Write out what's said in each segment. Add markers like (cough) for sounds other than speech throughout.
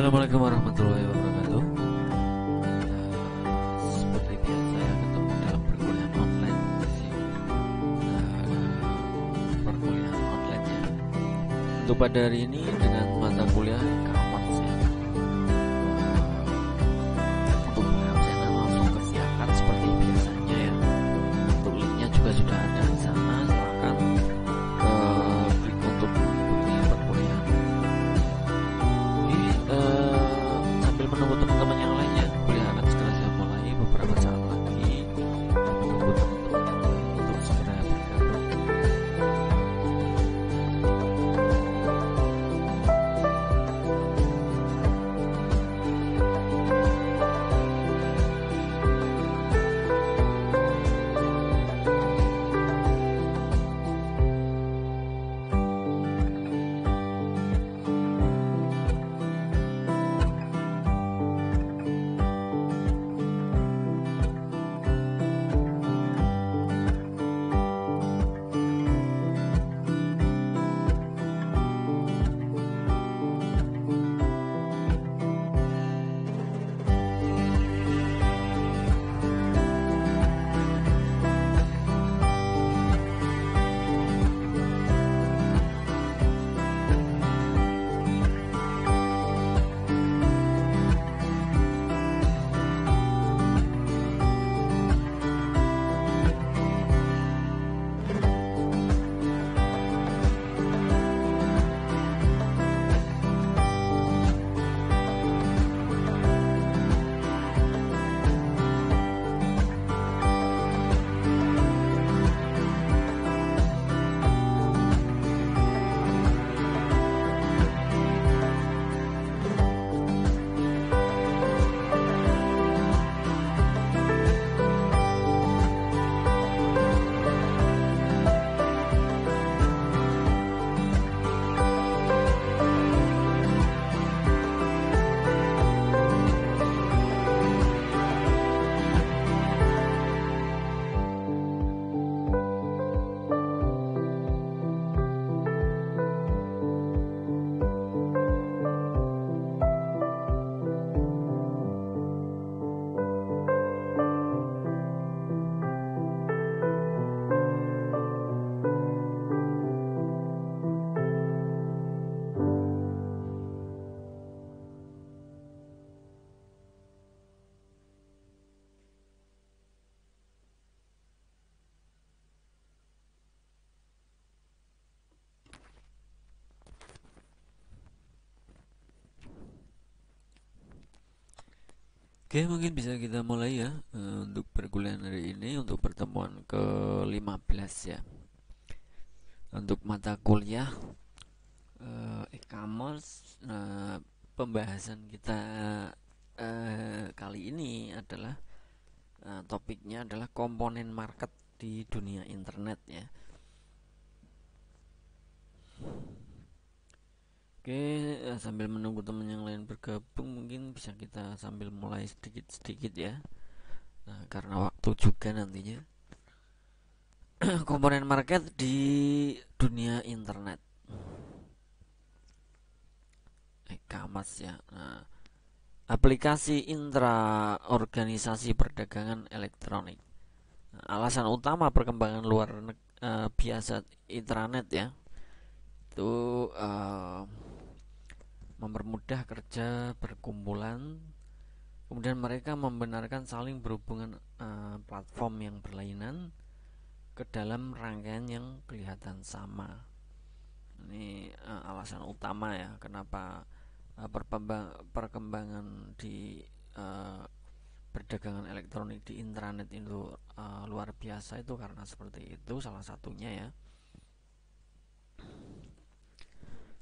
Assalamualaikum warahmatullahi wabarakatuh. Nah, seperti biasa ya ketemu dalam perkuliahan online di sini. Nah, eh, perkuliahan online ya. Untuk pada hari ini dengan Oke, mungkin bisa kita mulai ya eh, untuk perkuliahan hari ini untuk pertemuan ke-15 ya. Untuk mata kuliah e-commerce nah, eh, pembahasan kita eh, kali ini adalah eh, topiknya adalah komponen market di dunia internet ya. Oke, eh, sambil menunggu teman yang lain bergabung, mungkin bisa kita sambil mulai sedikit-sedikit ya. Nah, karena waktu juga nantinya. (clears throat) Komponen market di dunia internet. eh commerce ya. Nah, aplikasi intra organisasi perdagangan elektronik. Nah, alasan utama perkembangan luar uh, biasa intranet ya. Itu uh, mempermudah kerja berkumpulan kemudian mereka membenarkan saling berhubungan uh, platform yang berlainan ke dalam rangkaian yang kelihatan sama ini uh, alasan utama ya kenapa uh, perkembangan di uh, perdagangan elektronik di intranet itu uh, luar biasa itu karena seperti itu salah satunya ya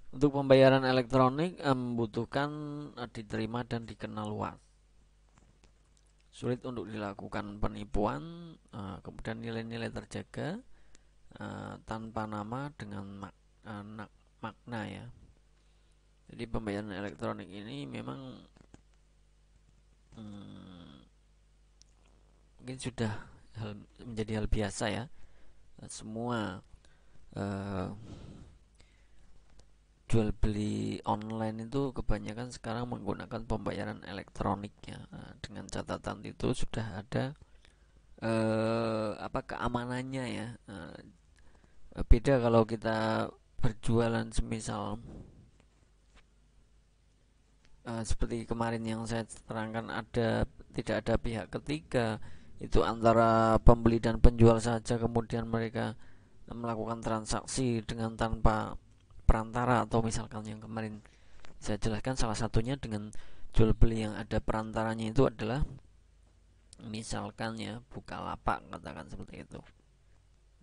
Untuk pembayaran elektronik eh, membutuhkan eh, diterima dan dikenal luas, Sulit untuk dilakukan penipuan, eh, kemudian nilai-nilai terjaga tanpa nama dengan makna ya. Jadi pembayaran elektronik ini memang hmm, mungkin sudah hal, menjadi hal biasa ya. Semua eh, jual beli online itu kebanyakan sekarang menggunakan pembayaran elektroniknya nah, dengan catatan itu sudah ada eh, apa keamanannya ya nah, beda kalau kita berjualan semisal eh, seperti kemarin yang saya terangkan ada tidak ada pihak ketiga itu antara pembeli dan penjual saja kemudian mereka melakukan transaksi dengan tanpa perantara atau misalkan yang kemarin saya jelaskan salah satunya dengan jual beli yang ada perantaranya itu adalah misalkan ya buka lapak katakan seperti itu.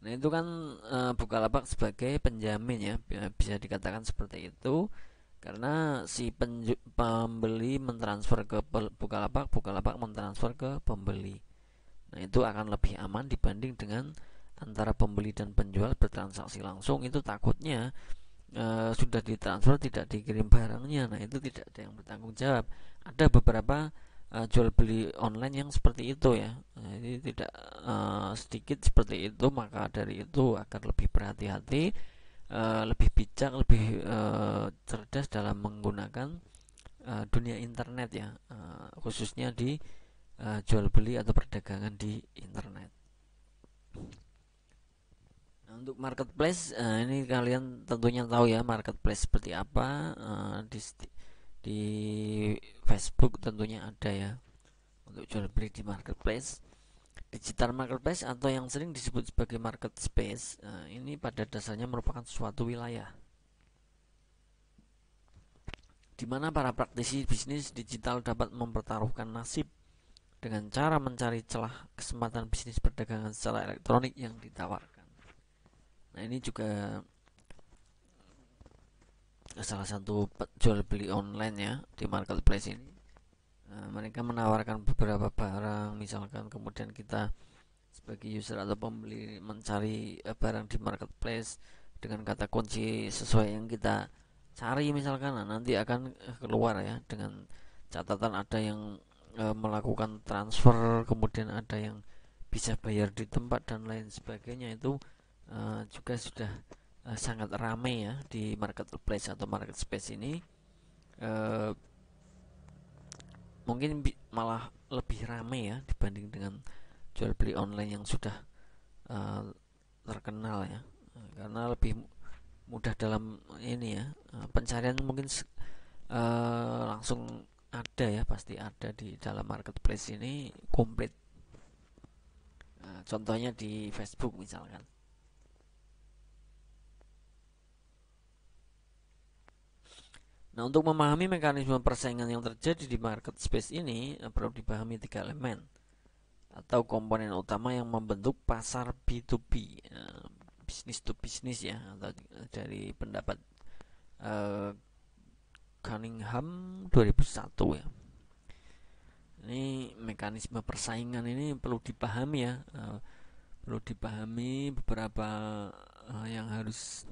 Nah, itu kan e, eh, lapak sebagai penjamin ya, bisa dikatakan seperti itu karena si penju, pembeli mentransfer ke buka lapak buka lapak mentransfer ke pembeli. Nah, itu akan lebih aman dibanding dengan antara pembeli dan penjual bertransaksi langsung itu takutnya e, sudah ditransfer tidak dikirim barangnya nah itu tidak ada yang bertanggung jawab ada beberapa e, jual beli online yang seperti itu ya nah, ini tidak e, sedikit seperti itu maka dari itu akan lebih berhati-hati e, lebih bijak lebih e, cerdas dalam menggunakan e, dunia internet ya e, khususnya di uh, jual beli atau perdagangan di internet untuk marketplace uh, ini kalian tentunya tahu ya marketplace seperti apa uh, di di Facebook tentunya ada ya untuk jual beli di marketplace digital marketplace atau yang sering disebut sebagai market space uh, ini pada dasarnya merupakan suatu wilayah di mana para praktisi bisnis digital dapat mempertaruhkan nasib dengan cara mencari celah kesempatan bisnis perdagangan secara elektronik yang ditawarkan Nah ini juga salah satu jual beli online ya di marketplace ini. Nah, mereka menawarkan beberapa barang, misalkan kemudian kita sebagai user atau pembeli mencari eh, barang di marketplace dengan kata kunci sesuai yang kita cari misalkan nah, nanti akan eh, keluar ya dengan catatan ada yang e, melakukan transfer kemudian ada yang bisa bayar di tempat dan lain sebagainya itu Eh, juga sudah uh, sangat ramai ya di marketplace atau market space ini uh, mungkin malah lebih ramai ya dibanding dengan jual beli online yang sudah uh, terkenal ya karena lebih mudah dalam ini ya pencarian mungkin uh, langsung ada ya pasti ada di dalam marketplace ini komplit uh, contohnya di Facebook misalkan Nah, untuk memahami mekanisme persaingan yang terjadi di market space ini, eh, perlu dipahami tiga elemen atau komponen utama yang membentuk pasar B2B, eh, bisnis to bisnis ya, atau eh, dari pendapat uh, Cunningham 2001 ya. Ini mekanisme persaingan ini perlu dipahami ya, perlu dipahami beberapa yang harus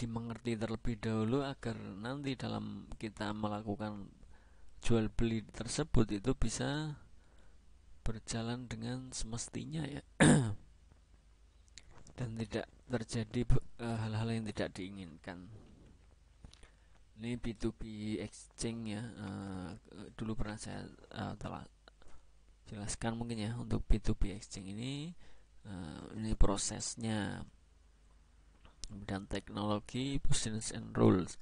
dimengerti terlebih dahulu agar nanti dalam kita melakukan jual beli tersebut itu bisa berjalan dengan semestinya ya (clears throat) dan tidak terjadi e, hal-hal uh, yang tidak diinginkan ini B2B exchange ya uh, dulu pernah saya uh, telah jelaskan mungkin ya untuk B2B exchange ini uh, ini prosesnya dan Teknologi Business and Rules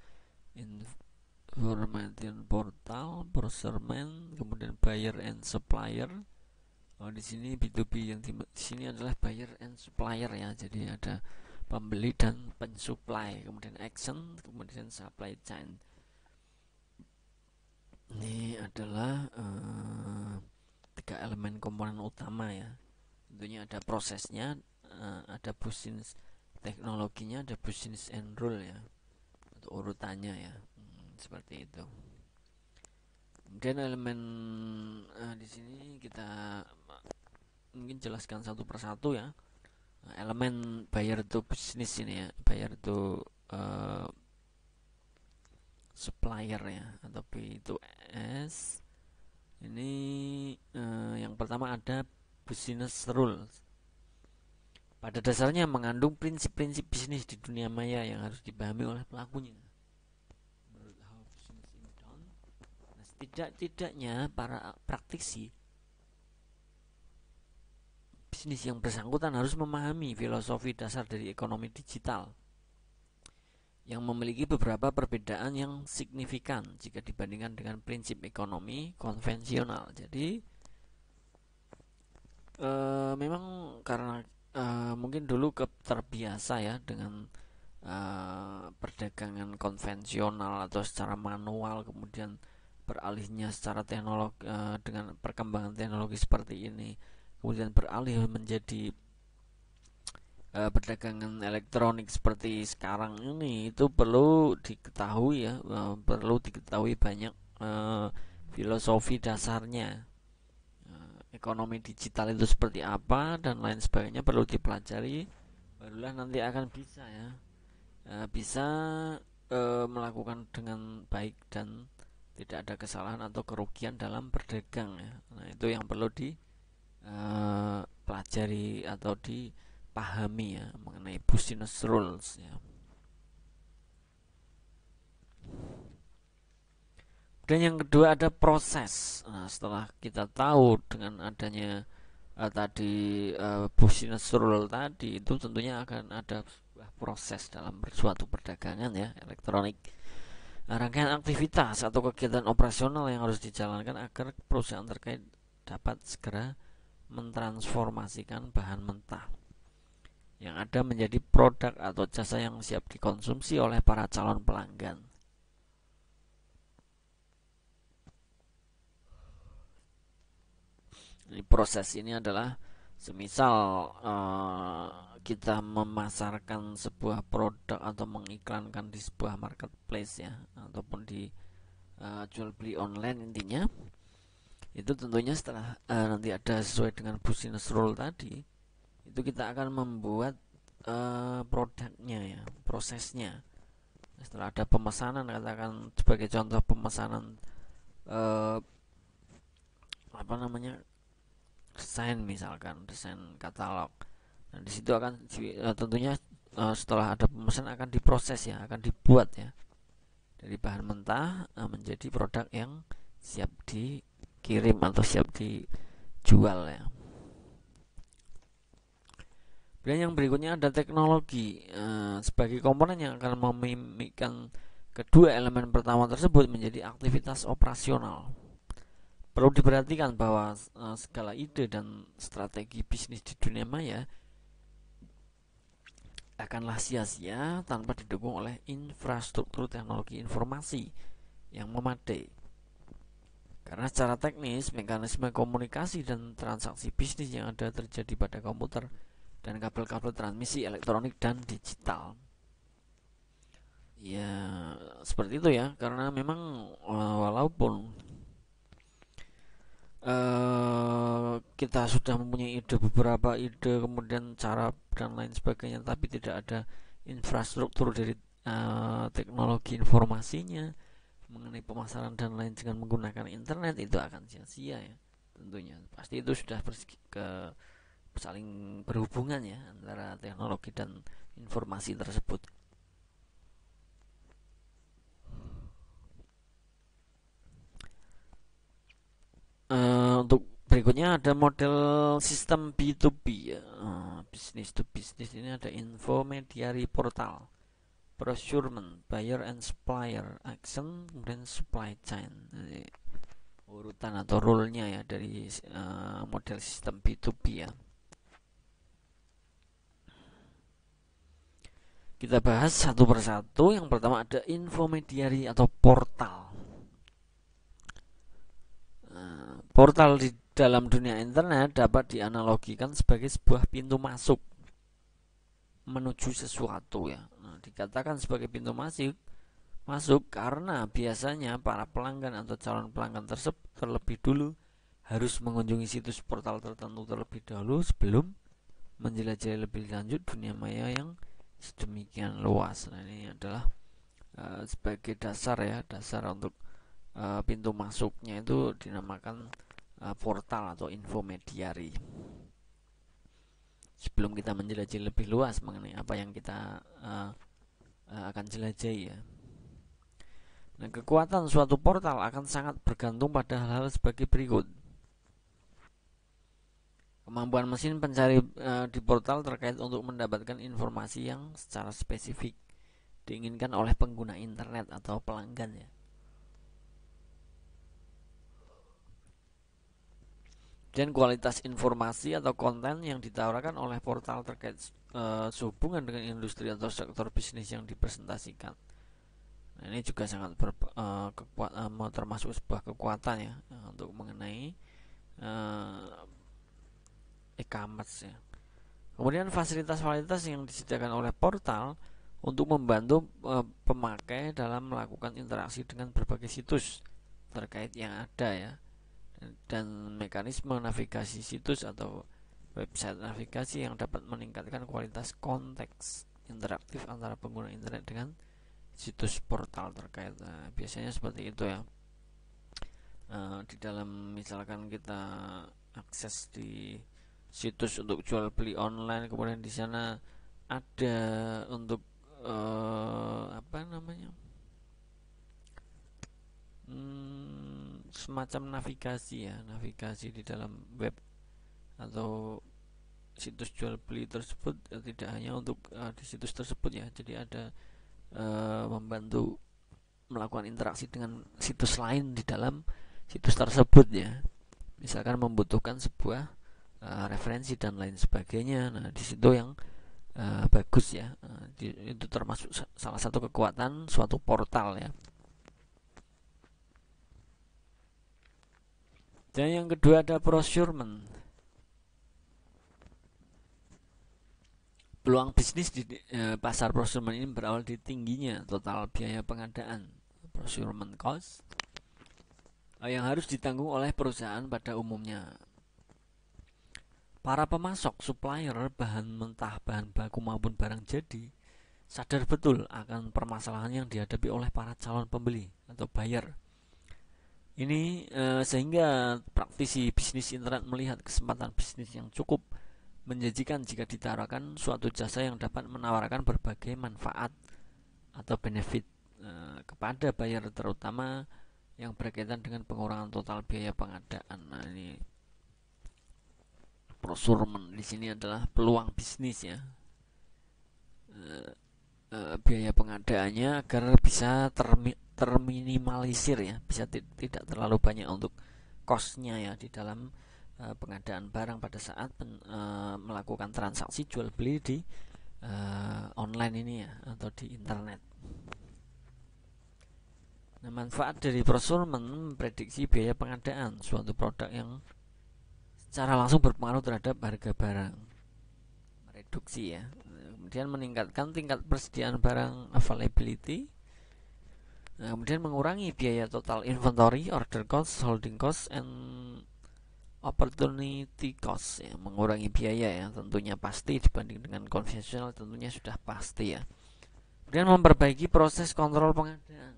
Information Portal Procurement kemudian Buyer and Supplier oh, di sini B2B yang di, di sini adalah Buyer and Supplier ya jadi ada pembeli dan pensuplai kemudian action kemudian supply chain ini adalah uh, tiga elemen komponen utama ya tentunya ada prosesnya uh, ada business teknologinya ada business and rule ya untuk urutannya ya hmm, seperti itu kemudian elemen uh, di sini kita mungkin jelaskan satu persatu ya elemen buyer to business ini ya buyer to uh, supplier ya atau b to s ini uh, yang pertama ada business rules pada dasarnya mengandung prinsip-prinsip bisnis di dunia maya yang harus dipahami oleh pelakunya. Nah, tidak-tidaknya para praktisi bisnis yang bersangkutan harus memahami filosofi dasar dari ekonomi digital yang memiliki beberapa perbedaan yang signifikan jika dibandingkan dengan prinsip ekonomi konvensional. Jadi e, memang karena uh, mungkin dulu ke, terbiasa ya dengan uh, perdagangan konvensional atau secara manual kemudian beralihnya secara teknologi uh, eh, dengan perkembangan teknologi seperti ini kemudian beralih menjadi uh, perdagangan elektronik seperti sekarang ini itu perlu diketahui ya uh, perlu diketahui banyak uh, filosofi dasarnya ekonomi digital itu seperti apa dan lain sebagainya perlu dipelajari barulah nanti akan bisa ya e, bisa e, melakukan dengan baik dan tidak ada kesalahan atau kerugian dalam berdagang ya. Nah, itu yang perlu dipelajari e, atau dipahami ya mengenai business rules ya. Dan yang kedua ada proses. Nah, setelah kita tahu dengan adanya uh, tadi uh, eh, business rule tadi itu tentunya akan ada sebuah proses dalam suatu perdagangan ya elektronik. Nah, rangkaian aktivitas atau kegiatan operasional yang harus dijalankan agar perusahaan terkait dapat segera mentransformasikan bahan mentah yang ada menjadi produk atau jasa yang siap dikonsumsi oleh para calon pelanggan. Jadi proses ini adalah semisal uh, kita memasarkan sebuah produk atau mengiklankan di sebuah marketplace ya ataupun di uh, jual beli online intinya itu tentunya setelah uh, nanti ada sesuai dengan business rule tadi itu kita akan membuat uh, produknya ya prosesnya nah, setelah ada pemesanan katakan sebagai contoh pemesanan uh, apa namanya desain misalkan desain katalog nah di situ akan eh, tentunya eh, setelah ada pemesan akan diproses ya akan dibuat ya dari bahan mentah eh, menjadi produk yang siap dikirim atau siap dijual ya Kemudian yang berikutnya ada teknologi sebagai komponen yang akan memimikkan kedua elemen pertama tersebut menjadi aktivitas operasional. Perlu diperhatikan bahwa uh, segala ide dan strategi bisnis di dunia maya akanlah sia-sia tanpa didukung oleh infrastruktur teknologi informasi yang memadai. Karena secara teknis, mekanisme komunikasi dan transaksi bisnis yang ada terjadi pada komputer dan kabel-kabel transmisi elektronik dan digital. Ya, seperti itu ya, karena memang eh, walaupun uh, kita sudah mempunyai ide beberapa ide kemudian cara dan lain sebagainya tapi tidak ada infrastruktur dari uh, teknologi informasinya mengenai pemasaran dan lain dengan menggunakan internet itu akan sia-sia ya tentunya pasti itu sudah ke saling berhubungan ya antara teknologi dan informasi tersebut untuk berikutnya ada model sistem B2B ya. Ah, bisnis to bisnis ini ada info mediari portal procurement buyer and supplier action kemudian supply chain Jadi, urutan atau rule-nya ya dari uh, model sistem B2B ya kita bahas satu persatu yang pertama ada info mediari atau portal Portal di dalam dunia internet dapat dianalogikan sebagai sebuah pintu masuk menuju sesuatu ya. Nah, dikatakan sebagai pintu masuk masuk karena biasanya para pelanggan atau calon pelanggan tersebut terlebih dulu harus mengunjungi situs portal tertentu terlebih dahulu sebelum menjelajahi lebih lanjut dunia maya yang sedemikian luas. Nah, ini adalah uh, sebagai dasar ya, dasar untuk uh, pintu masuknya itu dinamakan Eh, portal atau infomediari. Sebelum kita menjelajahi lebih luas mengenai apa yang kita uh, uh, akan jelajahi ya. Nah, kekuatan suatu portal akan sangat bergantung pada hal-hal sebagai berikut. Kemampuan mesin pencari uh, di portal terkait untuk mendapatkan informasi yang secara spesifik diinginkan oleh pengguna internet atau pelanggan ya. Kemudian kualitas informasi atau konten yang ditawarkan oleh portal terkait e, sehubungan dengan industri atau sektor bisnis yang dipresentasikan. Nah, ini juga sangat ber, e, kekuat, e, termasuk sebuah kekuatan ya untuk mengenai e, e-commerce ya. Kemudian fasilitas-fasilitas yang disediakan oleh portal untuk membantu e, pemakai dalam melakukan interaksi dengan berbagai situs terkait yang ada ya dan mekanisme navigasi situs atau website navigasi yang dapat meningkatkan kualitas konteks interaktif antara pengguna internet dengan situs portal terkait. Nah, biasanya seperti itu ya. Uh, di dalam misalkan kita akses di situs untuk jual beli online, kemudian di sana ada untuk uh, apa namanya? Hmm, semacam navigasi ya navigasi di dalam web atau situs jual beli tersebut ya, tidak hanya untuk uh, di situs tersebut ya jadi ada eh, membantu melakukan interaksi dengan situs lain di dalam situs tersebut ya misalkan membutuhkan sebuah uh, referensi dan lain sebagainya nah di situ yang uh, bagus ya uh, di, itu termasuk salah satu kekuatan suatu portal ya Dan yang kedua ada procurement. Peluang bisnis di e, pasar procurement ini berawal di tingginya total biaya pengadaan procurement cost e, yang harus ditanggung oleh perusahaan pada umumnya. Para pemasok, supplier, bahan mentah, bahan baku maupun barang jadi sadar betul akan permasalahan yang dihadapi oleh para calon pembeli atau buyer ini eh, sehingga praktisi bisnis internet melihat kesempatan bisnis yang cukup menjanjikan jika ditawarkan suatu jasa yang dapat menawarkan berbagai manfaat atau benefit eh, kepada bayar terutama yang berkaitan dengan pengurangan total biaya pengadaan. Nah, ini prosurmen di sini adalah peluang bisnis ya. Eh, Eh, biaya pengadaannya agar bisa termi terminimalisir ya bisa tidak terlalu banyak untuk kosnya ya di dalam uh, pengadaan barang pada saat pen, uh, melakukan transaksi jual beli di uh, online ini ya atau di internet. Nah, manfaat dari procurement memprediksi biaya pengadaan suatu produk yang secara langsung berpengaruh terhadap harga barang. Reduksi ya, kemudian meningkatkan tingkat persediaan barang availability nah, kemudian mengurangi biaya total inventory order cost holding cost and opportunity cost ya mengurangi biaya ya tentunya pasti dibanding dengan konvensional tentunya sudah pasti ya kemudian memperbaiki proses kontrol pengadaan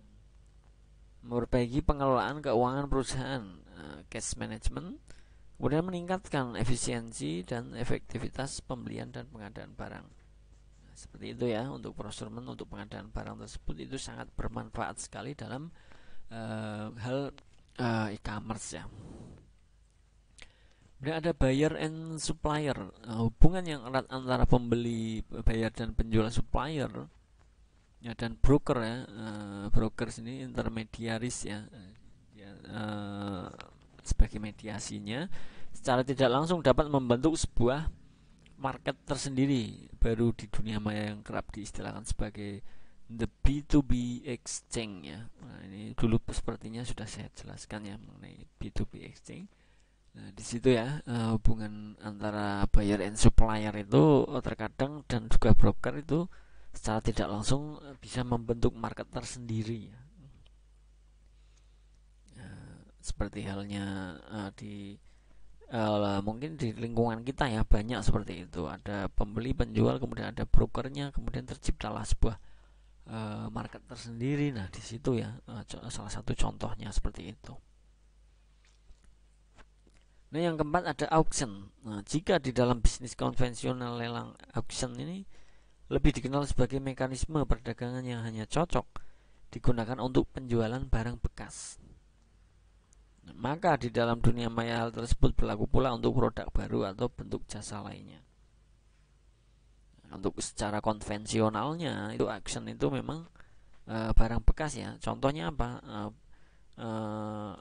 memperbaiki pengelolaan keuangan perusahaan nah, cash management kemudian meningkatkan efisiensi dan efektivitas pembelian dan pengadaan barang seperti itu ya untuk prosurmen untuk pengadaan barang tersebut itu sangat bermanfaat sekali dalam uh, hal uh, e-commerce ya Kemudian ada buyer and supplier nah, hubungan yang erat antara pembeli buyer dan penjual supplier ya dan broker ya uh, broker sini intermediaris ya, ya uh, sebagai mediasinya secara tidak langsung dapat membentuk sebuah market tersendiri baru di dunia maya yang kerap diistilahkan sebagai the B2B exchange ya. Nah, ini dulu sepertinya sudah saya jelaskan ya mengenai B2B exchange. Nah, di situ ya eh, hubungan antara buyer and supplier itu eh, terkadang dan juga broker itu secara tidak langsung eh, bisa membentuk market tersendiri ya. Nah, seperti halnya uh, di uh, mungkin di lingkungan kita ya banyak seperti itu ada pembeli penjual kemudian ada brokernya kemudian terciptalah sebuah uh, market tersendiri nah di situ ya uh, salah satu contohnya seperti itu Nah, yang keempat ada auction. Nah, jika di dalam bisnis konvensional lelang auction ini lebih dikenal sebagai mekanisme perdagangan yang hanya cocok digunakan untuk penjualan barang bekas. Maka di dalam dunia maya hal tersebut berlaku pula untuk produk baru atau bentuk jasa lainnya. Untuk secara konvensionalnya itu action itu memang e, barang bekas ya. Contohnya apa? E, e,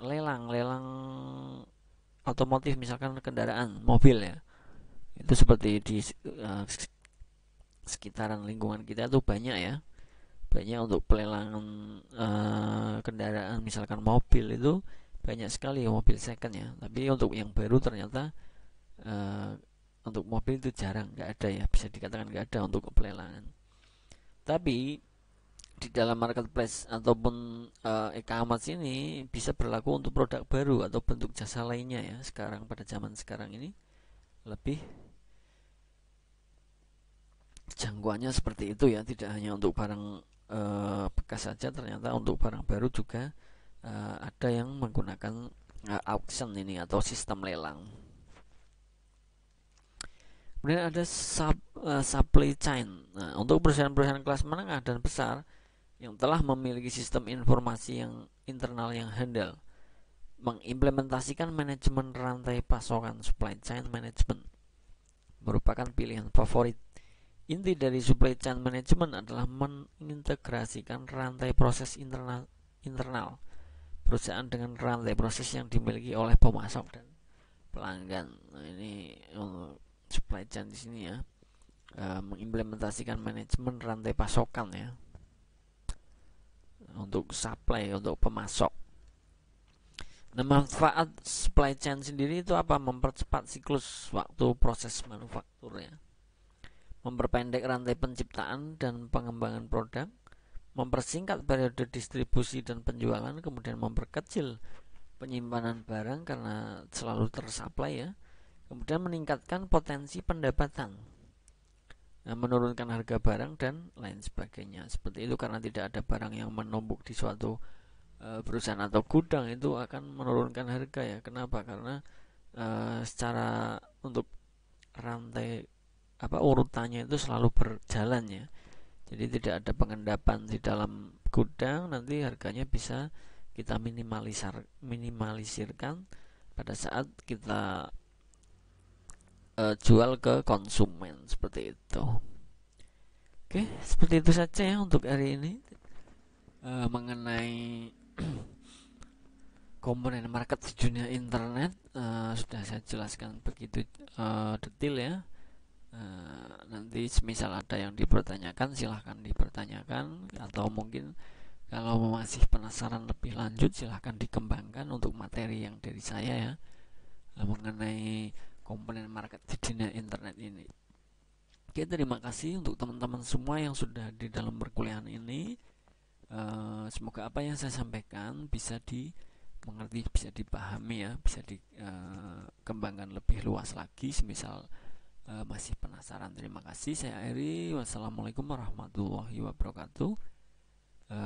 lelang, lelang otomotif misalkan kendaraan, mobil ya. Itu seperti di e, sekitaran lingkungan kita itu banyak ya. Banyak untuk pelelangan e, kendaraan misalkan mobil itu banyak sekali ya mobil second ya tapi untuk yang baru ternyata uh, untuk mobil itu jarang nggak ada ya bisa dikatakan nggak ada untuk pelelangan tapi di dalam marketplace ataupun eh, e-commerce ini bisa berlaku untuk produk baru atau bentuk jasa lainnya ya sekarang pada zaman sekarang ini lebih jangkauannya seperti itu ya tidak hanya untuk barang e, bekas saja ternyata untuk barang baru juga uh, ada yang menggunakan uh, auction ini atau sistem lelang. Kemudian ada sub, uh, supply chain. Nah, untuk perusahaan-perusahaan kelas menengah dan besar yang telah memiliki sistem informasi yang internal yang handal, mengimplementasikan manajemen rantai pasokan supply chain management merupakan pilihan favorit. Inti dari supply chain management adalah mengintegrasikan rantai proses internal internal perusahaan dengan rantai proses yang dimiliki oleh pemasok dan pelanggan. Nah, ini uh, supply chain di sini ya. Uh, mengimplementasikan manajemen rantai pasokan ya untuk supply untuk pemasok. Nah, manfaat supply chain sendiri itu apa? Mempercepat siklus waktu proses manufaktur ya. Memperpendek rantai penciptaan dan pengembangan produk, mempersingkat periode distribusi dan penjualan kemudian memperkecil penyimpanan barang karena selalu tersuplai ya kemudian meningkatkan potensi pendapatan nah, menurunkan harga barang dan lain sebagainya seperti itu karena tidak ada barang yang menumpuk di suatu e, perusahaan atau gudang itu akan menurunkan harga ya kenapa karena e, secara untuk rantai apa urutannya itu selalu berjalan ya jadi tidak ada pengendapan di dalam gudang nanti harganya bisa kita minimalisir minimalisirkan pada saat kita uh, jual ke konsumen seperti itu oke seperti itu saja ya untuk hari ini uh, mengenai (clears throat) komponen market di dunia internet uh, sudah saya jelaskan begitu uh, detail ya uh, nanti semisal ada yang dipertanyakan silahkan dipertanyakan atau mungkin kalau masih penasaran lebih lanjut silahkan dikembangkan untuk materi yang dari saya ya mengenai komponen market di dunia internet ini Oke terima kasih untuk teman-teman semua yang sudah di dalam perkuliahan ini eh, semoga apa yang saya sampaikan bisa di mengerti bisa dipahami ya bisa dikembangkan eh, lebih luas lagi semisal e, masih penasaran terima kasih saya Eri wassalamualaikum warahmatullahi wabarakatuh e,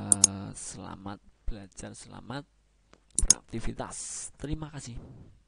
selamat belajar selamat beraktivitas terima kasih